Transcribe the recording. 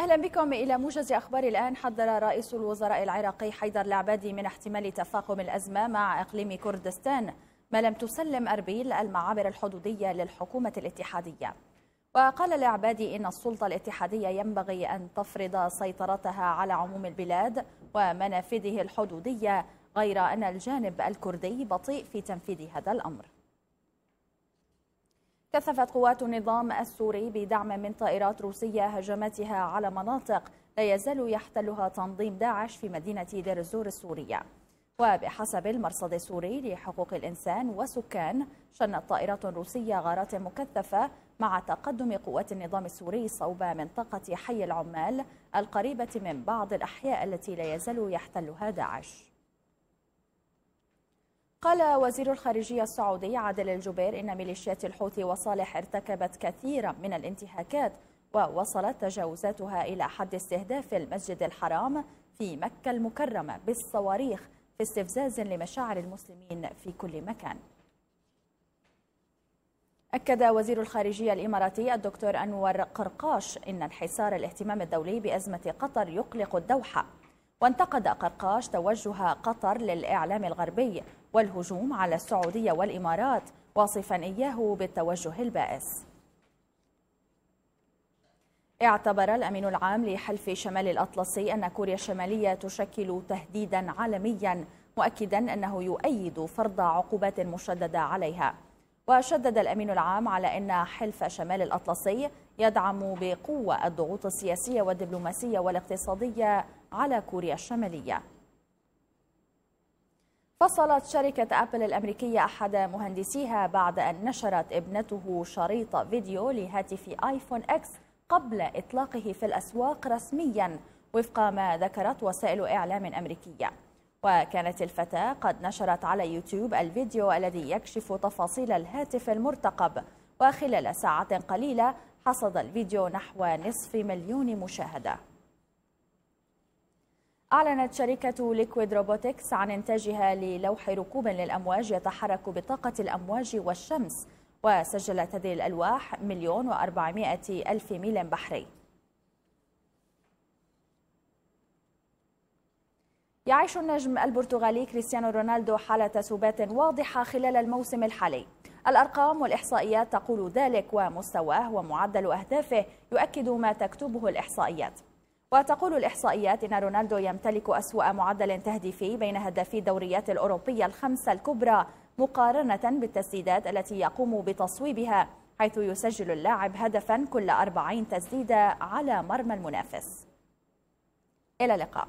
أهلا بكم إلى موجز أخبار الآن حذر رئيس الوزراء العراقي حيدر العبادي من احتمال تفاقم الأزمة مع إقليم كردستان ما لم تسلم أربيل المعابر الحدودية للحكومة الاتحادية وقال العبادي إن السلطة الاتحادية ينبغي أن تفرض سيطرتها على عموم البلاد ومنافذه الحدودية غير أن الجانب الكردي بطيء في تنفيذ هذا الأمر كثفت قوات النظام السوري بدعم من طائرات روسية هجمتها على مناطق لا يزال يحتلها تنظيم داعش في مدينة دير الزور السورية وبحسب المرصد السوري لحقوق الإنسان وسكان شنت طائرات روسية غارات مكثفة مع تقدم قوات النظام السوري صوب منطقة حي العمال القريبة من بعض الأحياء التي لا يزال يحتلها داعش قال وزير الخارجية السعودي عادل الجبير إن ميليشيات الحوثي وصالح ارتكبت كثيرا من الانتهاكات ووصلت تجاوزاتها إلى حد استهداف المسجد الحرام في مكة المكرمة بالصواريخ في استفزاز لمشاعر المسلمين في كل مكان أكد وزير الخارجية الإماراتي الدكتور أنور قرقاش إن انحسار الاهتمام الدولي بأزمة قطر يقلق الدوحة وانتقد قرقاش توجه قطر للإعلام الغربي والهجوم على السعودية والإمارات واصفا إياه بالتوجه البائس اعتبر الأمين العام لحلف شمال الأطلسي أن كوريا الشمالية تشكل تهديدا عالميا مؤكدا أنه يؤيد فرض عقوبات مشددة عليها وشدد الأمين العام على أن حلف شمال الأطلسي يدعم بقوة الضغوط السياسية والدبلوماسية والاقتصادية على كوريا الشمالية فصلت شركة أبل الأمريكية أحد مهندسيها بعد أن نشرت ابنته شريط فيديو لهاتف آيفون إكس قبل إطلاقه في الأسواق رسمياً وفق ما ذكرت وسائل إعلام أمريكية وكانت الفتاة قد نشرت على يوتيوب الفيديو الذي يكشف تفاصيل الهاتف المرتقب وخلال ساعة قليلة حصد الفيديو نحو نصف مليون مشاهدة أعلنت شركة ليكويد روبوتكس عن إنتاجها للوح ركوب للأمواج يتحرك بطاقة الأمواج والشمس وسجلت هذه الألواح مليون وأربعمائة ألف ميل بحري يعيش النجم البرتغالي كريستيانو رونالدو حالة ثبات واضحة خلال الموسم الحالي الأرقام والإحصائيات تقول ذلك ومستواه ومعدل أهدافه يؤكد ما تكتبه الإحصائيات وتقول الإحصائيات أن رونالدو يمتلك أسوأ معدل تهديفي بين هدافي الدوريات الأوروبية الخمسة الكبرى مقارنة بالتسديدات التي يقوم بتصويبها حيث يسجل اللاعب هدفا كل 40 تسديدة على مرمى المنافس إلى اللقاء